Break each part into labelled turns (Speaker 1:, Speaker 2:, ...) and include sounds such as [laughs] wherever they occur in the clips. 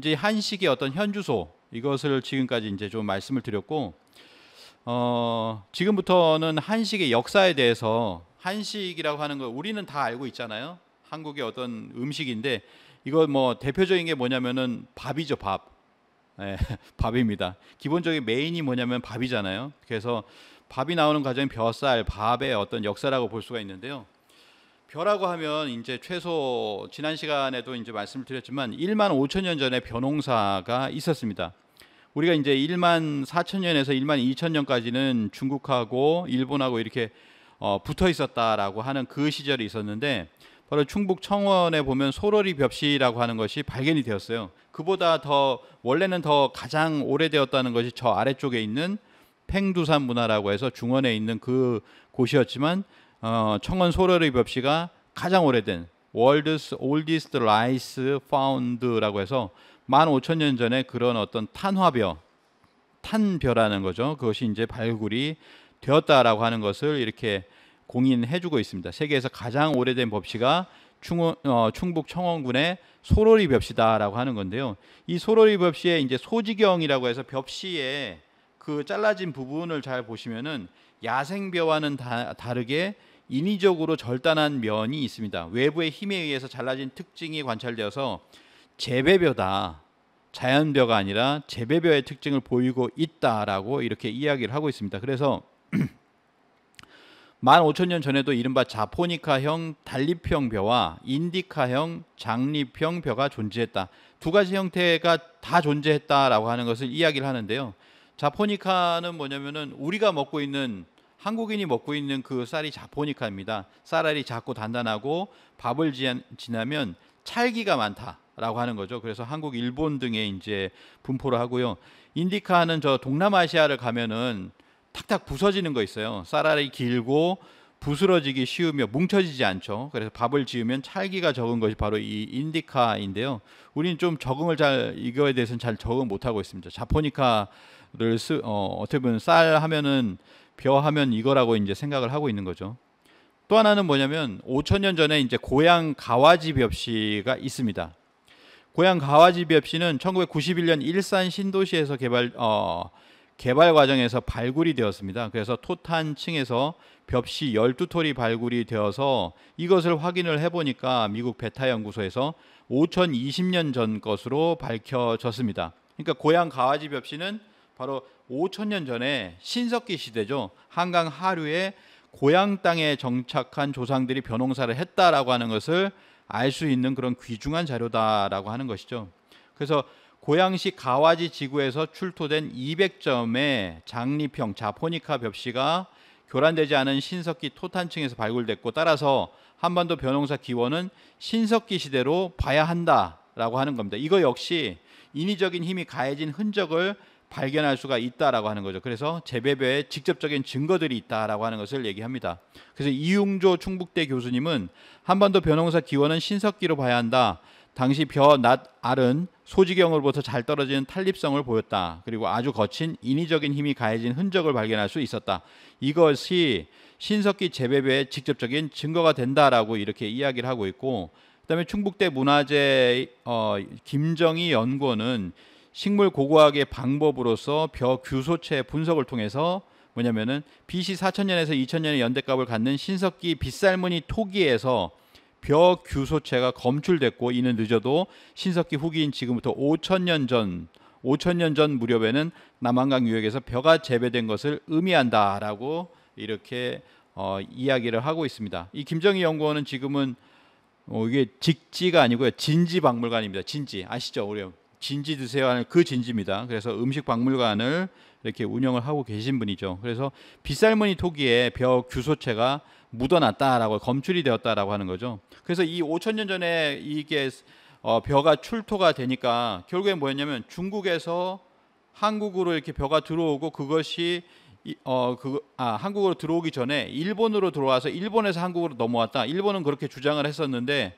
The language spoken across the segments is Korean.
Speaker 1: 이제 한식의 어떤 현주소 이것을 지금까지 이제 좀 말씀을 드렸고 어, 지금부터는 한식의 역사에 대해서 한식이라고 하는 걸 우리는 다 알고 있잖아요. 한국의 어떤 음식인데 이거 뭐 대표적인 게 뭐냐면은 밥이죠 밥. 네, [laughs] 밥입니다. 기본적인 메인이 뭐냐면 밥이잖아요. 그래서 밥이 나오는 과정이 벼쌀, 밥의 어떤 역사라고 볼 수가 있는데요. 벼라고 하면 이제 최소 지난 시간에도 이제 말씀을 드렸지만 1만 5천 년 전에 벼농사가 있었습니다. 우리가 이제 1만 4천 년에서 1만 2천 년까지는 중국하고 일본하고 이렇게 어, 붙어 있었다라고 하는 그 시절이 있었는데 바로 충북 청원에 보면 소로리 벽시라고 하는 것이 발견이 되었어요. 그보다 더 원래는 더 가장 오래되었다는 것이 저 아래쪽에 있는 팽두산 문화라고 해서 중원에 있는 그 곳이었지만 어, 청원 소래리 법시가 가장 오래된 월드스 올디스트 라이스 파운드라고 해서 15,000년 전에 그런 어떤 탄화벼 탄벼라는 거죠. 그것이 이제 발굴이 되었다라고 하는 것을 이렇게 공인해주고 있습니다. 세계에서 가장 오래된 법시가 충 어, 충북 청원군의 소로리 벽시다라고 하는 건데요. 이 소로리 벽시의 이제 소지경이라고 해서 벽시의 그 잘라진 부분을 잘 보시면은 야생벼와는 다, 다르게 인위적으로 절단한 면이 있습니다. 외부의 힘에 의해서 잘라진 특징이 관찰되어서 재배벼다자연벼가 아니라 재배벼의 특징을 보이고 있다라고 이렇게 이야기를 하고 있습니다. 그래서 15,000년 [clears throat] 전에도 이른바 자포니카형 단립형 벼와 인디카형 장립형 벼가 존재했다. 두 가지 형태가 다 존재했다라고 하는 것을 이야기를 하는데요. 자포니카는 뭐냐면은 우리가 먹고 있는 한국인이 먹고 있는 그 쌀이 자포니카입니다. 쌀알이 작고 단단하고 밥을 지나면 찰기가 많다라고 하는 거죠. 그래서 한국, 일본 등에 이제 분포를 하고요. 인디카는 저 동남아시아를 가면은 탁탁 부서지는 거 있어요. 쌀알이 길고 부스러지기 쉬우며 뭉쳐지지 않죠. 그래서 밥을 지으면 찰기가 적은 것이 바로 이 인디카인데요. 우리는 좀 적응을 잘 이거에 대해서는 잘 적응 못하고 있습니다. 자포니카를 쓰, 어, 어떻게 보면 쌀 하면은 벼 하면 이거라고 이제 생각을 하고 있는 거죠. 또 하나는 뭐냐면 5천년 전에 이제 고향 가와지 벽시가 있습니다. 고향 가와지 벽시는 1991년 일산 신도시에서 개발 어, 개발 과정에서 발굴이 되었습니다. 그래서 토탄층에서 벽시 12톨이 발굴이 되어서 이것을 확인을 해보니까 미국 베타 연구소에서 5020년 전 것으로 밝혀졌습니다. 그러니까 고향 가와지 벽시는 바로 5천년 전에 신석기 시대죠. 한강 하류에 고향 땅에 정착한 조상들이 벼농사를 했다라고 하는 것을 알 수 있는 그런 귀중한 자료다라고 하는 것이죠. 그래서 고양시 가와지 지구에서 출토된 200점의 장리평 자포니카 벽시가 교란되지 않은 신석기 토탄층에서 발굴됐고 따라서 한반도 변농사 기원은 신석기 시대로 봐야 한다라고 하는 겁니다. 이거 역시 인위적인 힘이 가해진 흔적을 발견할 수가 있다라고 하는 거죠. 그래서 재배배에 직접적인 증거들이 있다라고 하는 것을 얘기합니다. 그래서 이용조 충북대 교수님은 한반도 변홍사 기원은 신석기로 봐야 한다. 당시 벼, 낫, 알은 소지경으로부터 잘 떨어지는 탄립성을 보였다. 그리고 아주 거친 인위적인 힘이 가해진 흔적을 발견할 수 있었다. 이것이 신석기 재배배의 직접적인 증거가 된다라고 이렇게 이야기를 하고 있고 그다음에 충북대 문화재 어, 김정희 연구원은 식물 고고학의 방법으로서 벼 규소체 분석을 통해서 뭐냐면은 BC 4000년에서 2000년의 연대값을 갖는 신석기 빗살무늬 토기에서 벼 규소체가 검출됐고 이는 늦어도 신석기 후기인 지금부터 5000년 전 5000년 전 무렵에는 남한강 유역에서 벼가 재배된 것을 의미한다라고 이렇게 어, 이야기를 하고 있습니다. 이 김정희 연구원은 지금은 어, 이게 직지가 아니고요 진지 박물관입니다. 진지 아시죠? 우리 진지 드세요 하는 그 진지입니다. 그래서 음식 박물관을 이렇게 운영을 하고 계신 분이죠. 그래서 빗살무늬 토기에 벼 규소체가 묻어났다라고 검출이 되었다라고 하는 거죠. 그래서 이 5천 년 전에 이게 어, 벼가 출토가 되니까 결국엔 뭐였냐면 중국에서 한국으로 이렇게 벼가 들어오고 그것이 어그 아, 한국으로 들어오기 전에 일본으로 들어와서 일본에서 한국으로 넘어왔다. 일본은 그렇게 주장을 했었는데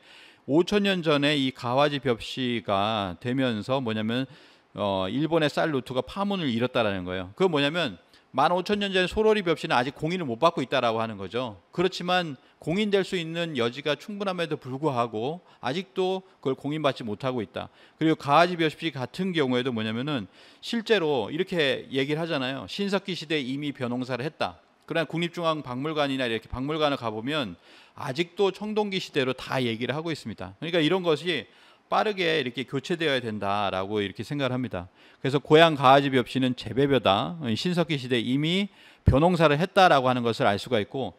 Speaker 1: 5천 년 전에 이 가와지 벽시가 되면서 뭐냐면 어, 일본의 쌀 루트가 파문을 잃었다라는 거예요. 그 뭐냐면 15,000년 전에 소로리 벽시는 아직 공인을 못 받고 있다라고 하는 거죠. 그렇지만 공인될 수 있는 여지가 충분함에도 불구하고 아직도 그걸 공인받지 못하고 있다. 그리고 가와지 벽시 같은 경우에도 뭐냐면은 실제로 이렇게 얘기를 하잖아요. 신석기 시대에 이미 변홍사를 했다. 그러나 국립중앙박물관이나 이렇게 박물관을 가보면 아직도 청동기 시대로 다 얘기를 하고 있습니다. 그러니까 이런 것이 빠르게 이렇게 교체되어야 된다라고 이렇게 생각을 합니다. 그래서 고향 가아집 없이는 재배벼다 신석기 시대 이미 벼농사를 했다라고 하는 것을 알 수가 있고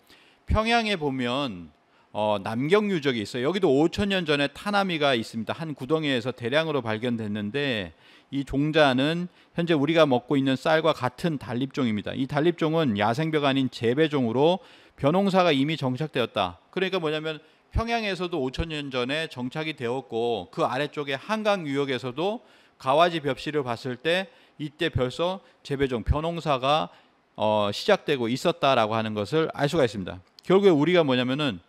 Speaker 1: 평양에 보면 어, 남경 유적이 있어요. 여기도 5천 년 전에 타나미가 있습니다. 한 구덩이에서 대량으로 발견됐는데 이 종자는 현재 우리가 먹고 있는 쌀과 같은 단립종입니다. 이 단립종은 야생벽 아닌 재배종으로 변홍사가 이미 정착되었다. 그러니까 뭐냐면 평양에서도 5천 년 전에 정착이 되었고 그 아래쪽에 한강 유역에서도 가와지 벽시를 봤을 때 이때 벌써 재배종 변홍사가 어, 시작되고 있었다라고 하는 것을 알 수가 있습니다. 결국에 우리가 뭐냐면은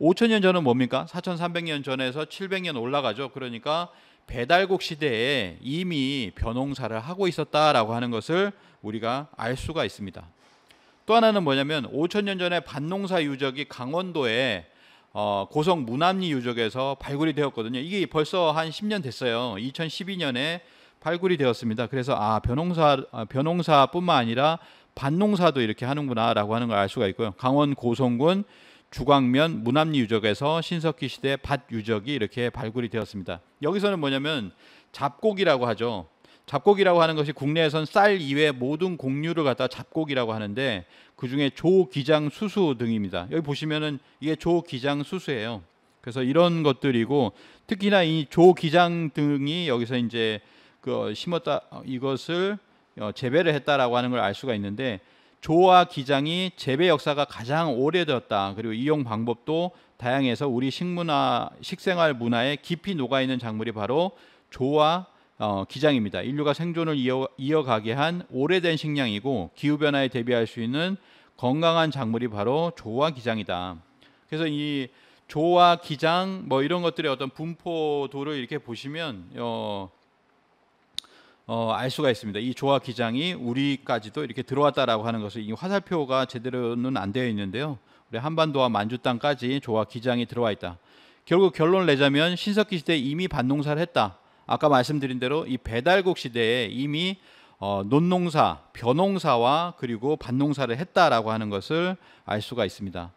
Speaker 1: 5천년 전은 뭡니까? 4,300년 전에서 700년 올라가죠. 그러니까 배달국 시대에 이미 변홍사를 하고 있었다라고 하는 것을 우리가 알 수가 있습니다. 또 하나는 뭐냐면 5천년 전에 반농사 유적이 강원도에 어, 고성 무남리 유적에서 발굴이 되었거든요. 이게 벌써 한 10년 됐어요. 2012년에 발굴이 되었습니다. 그래서 아 변홍사 변홍사뿐만 아, 아니라 반농사도 이렇게 하는구나라고 하는 걸 알 수가 있고요. 강원 고성군 주광면 문암리 유적에서 신석기 시대 밭 유적이 이렇게 발굴이 되었습니다. 여기서는 뭐냐면 잡곡이라고 하죠. 잡곡이라고 하는 것이 국내에선 쌀 이외 모든 곡류를 갖다 잡곡이라고 하는데 그 중에 조, 기장, 수수 등입니다. 여기 보시면은 이게 조, 기장, 수수예요. 그래서 이런 것들이고 특히나 이 조, 기장 등이 여기서 이제 그 심었다 어, 이것을 어, 재배를 했다라고 하는 걸 알 수가 있는데 조와 기장이 재배 역사가 가장 오래되었다. 그리고 이용 방법도 다양해서 우리 식문화 식생활 문화에 깊이 녹아 있는 작물이 바로 조와 어, 기장입니다. 인류가 생존을 이어, 이어가게 한 오래된 식량이고 기후 변화에 대비할 수 있는 건강한 작물이 바로 조와 기장이다. 그래서 이 조와 기장 뭐 이런 것들의 어떤 분포도를 이렇게 보시면 어, 어, 알 수가 있습니다. 이 조화 기장이 우리까지도 이렇게 들어왔다라고 하는 것을 이 화살표가 제대로는 안 되어 있는데요. 우리 한반도와 만주 땅까지 조화 기장이 들어와 있다. 결국 결론 을 내자면 신석기 시대에 이미 반농사를 했다. 아까 말씀드린 대로 이 배달국 시대에 이미 어, 논농사, 벼농사와 그리고 반농사를 했다라고 하는 것을 알 수가 있습니다.